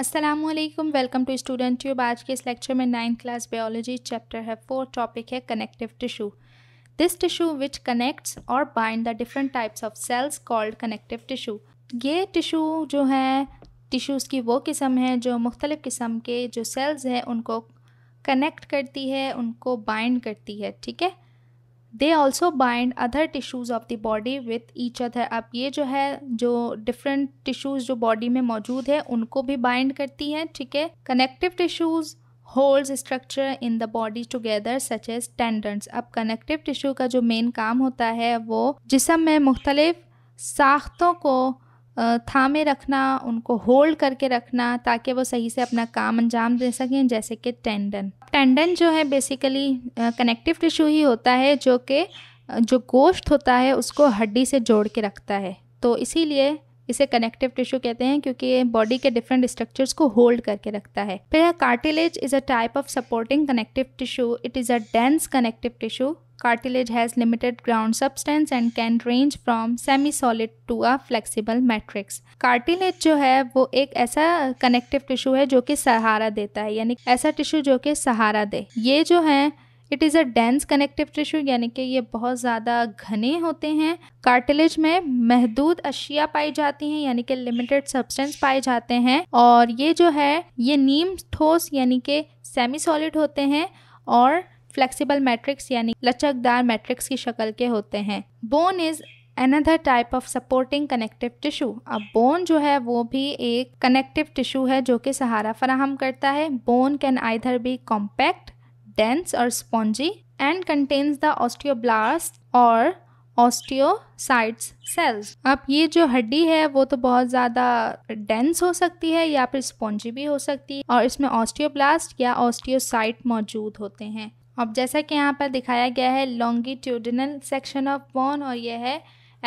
Aslam welcome to student tube आज के इस लेक्चर में नाइन्थ क्लास बायोलॉजी चैप्टर है फोर टॉपिक है connective tissue this tissue which connects और bind the different types of cells called connective tissue ये tissue जो है टिशूज़ की वो किस्म है जो मुख्तलिफ़ किस्म के जो सेल्स हैं उनको कनेक्ट करती है उनको बाइंड करती है ठीक है they also bind other tissues of the body with each other अब ये जो है जो डिफरेंट टिश्यूज़ जो बॉडी में मौजूद है उनको भी बाइंड करती हैं ठीक है connective tissues hold structure in the body together such as tendons अब कनेक्टिव टिश्यू का जो मेन काम होता है वो जिसम में मुख्तलिफ साख्तों को थामे रखना उनको होल्ड करके रखना ताकि वो सही से अपना काम अंजाम दे सकें जैसे कि टेंडन टेंडन जो है बेसिकली कनेक्टिव टिश्यू ही होता है जो कि जो गोश्त होता है उसको हड्डी से जोड़ के रखता है तो इसीलिए इसे कनेक्टिव टिश्यू कहते हैं क्योंकि ये बॉडी के डिफरेंट स्ट्रक्चर्स को होल्ड करके रखता है फिर cartilage is a type of supporting connective tissue it is a dense connective tissue Cartilage has limited ground substance and can range from semi solid to a flexible matrix. Cartilage जो है वो एक ऐसा connective tissue है जो कि सहारा देता है यानी ऐसा टिश्यू जो कि सहारा दे ये जो है it is a dense connective tissue यानी कि ये बहुत ज़्यादा घने होते हैं कार्टिलेज में महदूद अशिया पाई जाती हैं यानी कि लिमिटेड सब्सटेंस पाए जाते हैं और ये जो है ये नीम ठोस यानी कि सेमी सॉलिड होते हैं और फ्लेक्सिबल मैट्रिक्स यानी लचकदार मैट्रिक्स की शक्ल के होते हैं bone is another type of supporting connective tissue अब बोन जो है वो भी एक कनेक्टिव टिशू है जो कि सहारा फराहम करता है bone can either be compact dense और spongy and contains the osteoblast और ऑस्टियोसाइट्स सेल्स अब ये जो हड्डी है वो तो बहुत ज़्यादा डेंस हो सकती है या फिर स्पॉन्जी भी हो सकती है और इसमें ऑस्टियोब्लास्ट या ऑस्टियोसाइट मौजूद होते हैं अब जैसा कि यहाँ पर दिखाया गया है लॉन्गिट्यूडिनल सेक्शन ऑफ बोन और यह है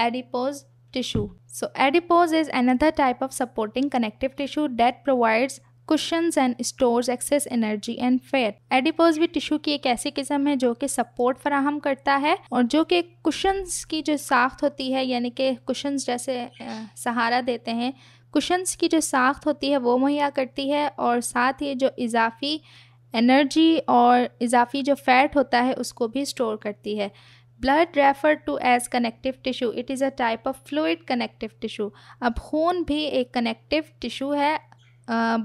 adipose tissue so adipose is another type of supporting connective tissue that provides cushions and store excess energy and fair adipose भी टिश्यू की एक ऐसी किस्म है जो कि सपोर्ट फराहम करता है और जो कि कुशंस की जो साख्त होती है यानी कि कुशंस जैसे सहारा देते हैं कुशंस की जो साख्त होती है वो मुहैया करती है और साथ ही जो इजाफी एनर्जी और इजाफी जो फैट होता है उसको भी स्टोर करती है blood refer to as connective tissue it is a type of fluid connective tissue अब खून भी एक कनेक्टिव टिशू है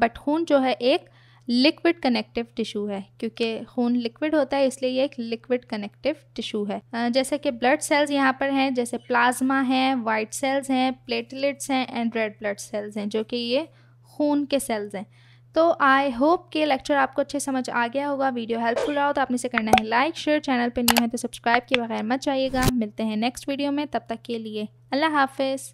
बट खून जो है एक लिक्विड कनेक्टिव टिशू है क्योंकि खून लिक्विड होता है इसलिए ये एक लिक्विड कनेक्टिव टिशू है जैसे कि ब्लड सेल्स यहाँ पर हैं जैसे प्लाज्मा हैं वाइट सेल्स हैं प्लेटलेट्स हैं एंड रेड ब्लड सेल्स हैं जो कि ये खून के सेल्स हैं तो आई होप कि लेक्चर आपको अच्छे समझ आ गया होगा वीडियो हेल्पफुल रहा हो तो आपने इसे करना है लाइक शेयर चैनल पर न्यू है तो सब्सक्राइब के बगैर मत जाइएगा मिलते हैं नेक्स्ट वीडियो में तब तक के लिए अल्लाह हाफिज़